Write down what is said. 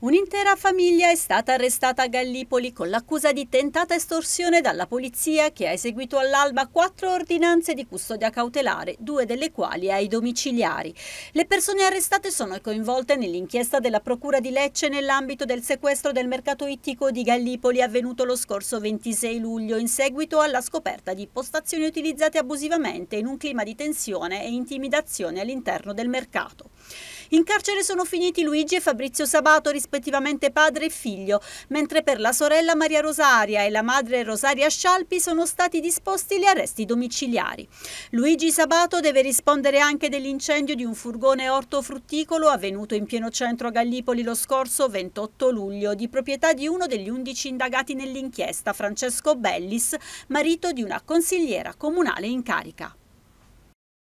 Un'intera famiglia è stata arrestata a Gallipoli con l'accusa di tentata estorsione dalla polizia che ha eseguito all'alba quattro ordinanze di custodia cautelare, due delle quali ai domiciliari. Le persone arrestate sono coinvolte nell'inchiesta della Procura di Lecce nell'ambito del sequestro del mercato ittico di Gallipoli avvenuto lo scorso 26 luglio in seguito alla scoperta di postazioni utilizzate abusivamente in un clima di tensione e intimidazione all'interno del mercato. In carcere sono finiti Luigi e Fabrizio Sabato rispetto rispettivamente padre e figlio, mentre per la sorella Maria Rosaria e la madre Rosaria Scialpi sono stati disposti gli arresti domiciliari. Luigi Sabato deve rispondere anche dell'incendio di un furgone ortofrutticolo avvenuto in pieno centro a Gallipoli lo scorso 28 luglio, di proprietà di uno degli 11 indagati nell'inchiesta, Francesco Bellis, marito di una consigliera comunale in carica.